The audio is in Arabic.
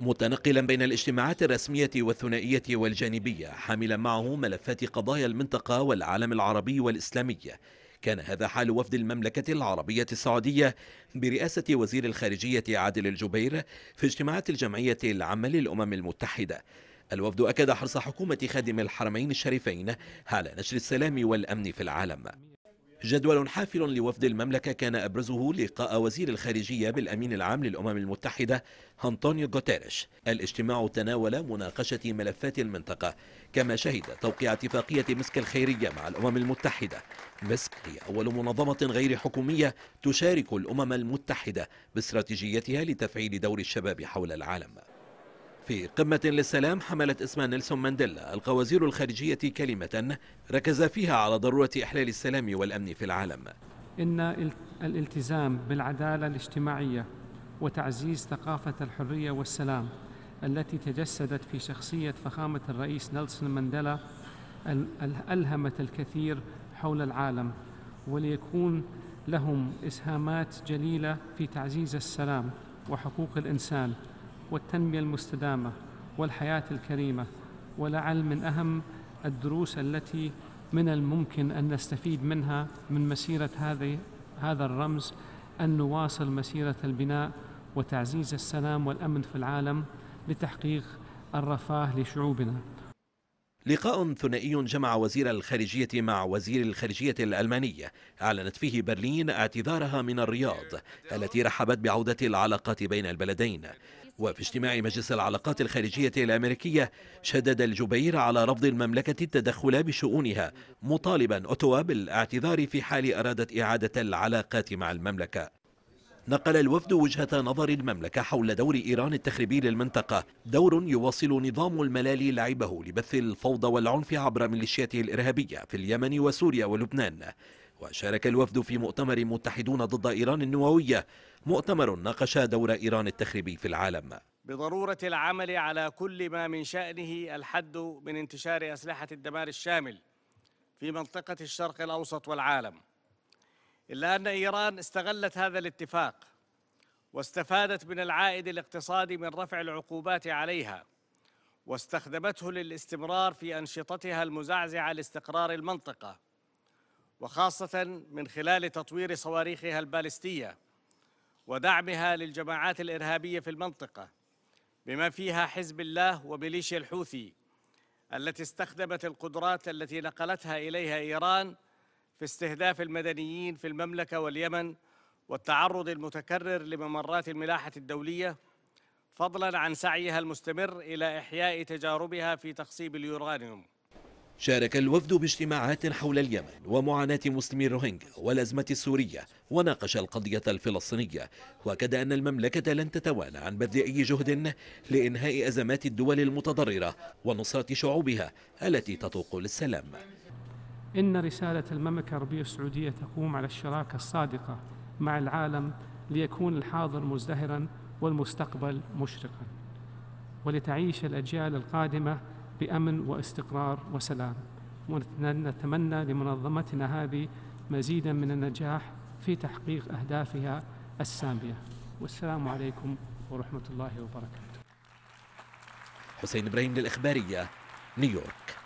متنقلا بين الاجتماعات الرسمية والثنائية والجانبية حاملا معه ملفات قضايا المنطقة والعالم العربي والإسلامي كان هذا حال وفد المملكة العربية السعودية برئاسة وزير الخارجية عادل الجبير في اجتماعات الجمعية العامة للأمم المتحدة الوفد أكد حرص حكومة خادم الحرمين الشريفين على نشر السلام والأمن في العالم جدول حافل لوفد المملكة كان أبرزه لقاء وزير الخارجية بالأمين العام للأمم المتحدة أنطونيو غوتيريش الاجتماع تناول مناقشة ملفات المنطقة كما شهد توقيع اتفاقية مسك الخيرية مع الأمم المتحدة مسك هي أول منظمة غير حكومية تشارك الأمم المتحدة باستراتيجيتها لتفعيل دور الشباب حول العالم في قمة للسلام حملت اسم نيلسون مانديلا ألقى وزير الخارجية كلمة ركز فيها على ضرورة إحلال السلام والأمن في العالم إن الالتزام بالعدالة الاجتماعية وتعزيز ثقافة الحرية والسلام التي تجسدت في شخصية فخامة الرئيس نيلسون مانديلا ألهمت الكثير حول العالم وليكون لهم إسهامات جليلة في تعزيز السلام وحقوق الإنسان والتنمية المستدامة والحياة الكريمة ولعل من أهم الدروس التي من الممكن أن نستفيد منها من مسيرة هذه هذا الرمز أن نواصل مسيرة البناء وتعزيز السلام والأمن في العالم لتحقيق الرفاه لشعوبنا لقاء ثنائي جمع وزير الخارجية مع وزير الخارجية الألمانية أعلنت فيه برلين اعتذارها من الرياض التي رحبت بعودة العلاقات بين البلدين وفي اجتماع مجلس العلاقات الخارجية الأمريكية شدد الجبير على رفض المملكة التدخل بشؤونها مطالبا أوتوا بالاعتذار في حال أرادت إعادة العلاقات مع المملكة نقل الوفد وجهة نظر المملكة حول دور إيران التخريبي للمنطقة دور يواصل نظام الملالي لعبه لبث الفوضى والعنف عبر ميليشياته الإرهابية في اليمن وسوريا ولبنان وشارك الوفد في مؤتمر متحدون ضد إيران النووية مؤتمر ناقش دور إيران التخريبي في العالم بضرورة العمل على كل ما من شأنه الحد من انتشار أسلحة الدمار الشامل في منطقة الشرق الأوسط والعالم إلا أن إيران استغلت هذا الاتفاق واستفادت من العائد الاقتصادي من رفع العقوبات عليها واستخدمته للاستمرار في أنشطتها المزعزعة لاستقرار المنطقة وخاصة من خلال تطوير صواريخها البالستية ودعمها للجماعات الإرهابية في المنطقة بما فيها حزب الله وميليشيا الحوثي التي استخدمت القدرات التي نقلتها إليها إيران في استهداف المدنيين في المملكة واليمن والتعرض المتكرر لممرات الملاحة الدولية فضلاً عن سعيها المستمر إلى إحياء تجاربها في تخصيب اليورانيوم شارك الوفد باجتماعات حول اليمن ومعاناة مسلمي الروهينجا والأزمة السورية وناقش القضية الفلسطينية وأكد أن المملكة لن تتوانى عن بذل أي جهد لإنهاء أزمات الدول المتضررة ونصرة شعوبها التي تطوق للسلام إن رسالة المملكة العربية السعودية تقوم على الشراكة الصادقة مع العالم ليكون الحاضر مزدهرا والمستقبل مشرقا ولتعيش الأجيال القادمة بامن واستقرار وسلام ونتمنى لمنظمتنا هذه مزيدا من النجاح في تحقيق اهدافها الساميه والسلام عليكم ورحمه الله وبركاته حسين ابراهيم للاخباريه نيويورك